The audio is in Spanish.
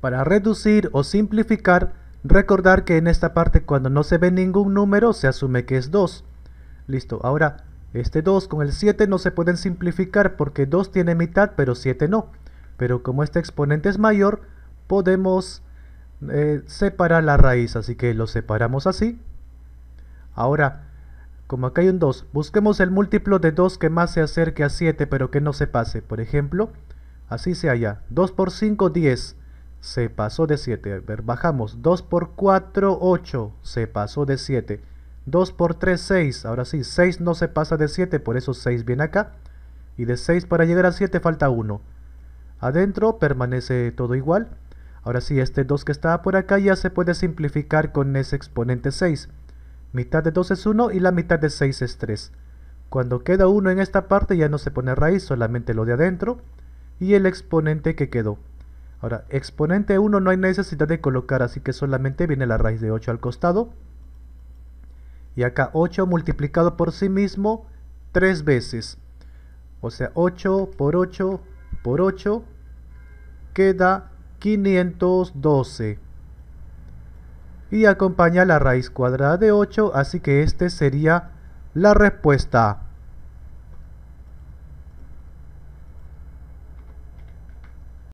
Para reducir o simplificar, recordar que en esta parte cuando no se ve ningún número se asume que es 2. Listo, ahora este 2 con el 7 no se pueden simplificar porque 2 tiene mitad pero 7 no. Pero como este exponente es mayor, podemos eh, separar la raíz, así que lo separamos así. Ahora, como acá hay un 2, busquemos el múltiplo de 2 que más se acerque a 7 pero que no se pase. Por ejemplo, así se halla, 2 por 5, 10 se pasó de 7. A ver, bajamos. 2 por 4, 8. Se pasó de 7. 2 por 3, 6. Ahora sí, 6 no se pasa de 7, por eso 6 viene acá. Y de 6 para llegar a 7 falta 1. Adentro permanece todo igual. Ahora sí, este 2 que estaba por acá ya se puede simplificar con ese exponente 6. Mitad de 2 es 1 y la mitad de 6 es 3. Cuando queda 1 en esta parte ya no se pone raíz, solamente lo de adentro y el exponente que quedó. Ahora, exponente 1 no hay necesidad de colocar, así que solamente viene la raíz de 8 al costado. Y acá 8 multiplicado por sí mismo 3 veces. O sea, 8 por 8 por 8 queda 512. Y acompaña la raíz cuadrada de 8, así que este sería la respuesta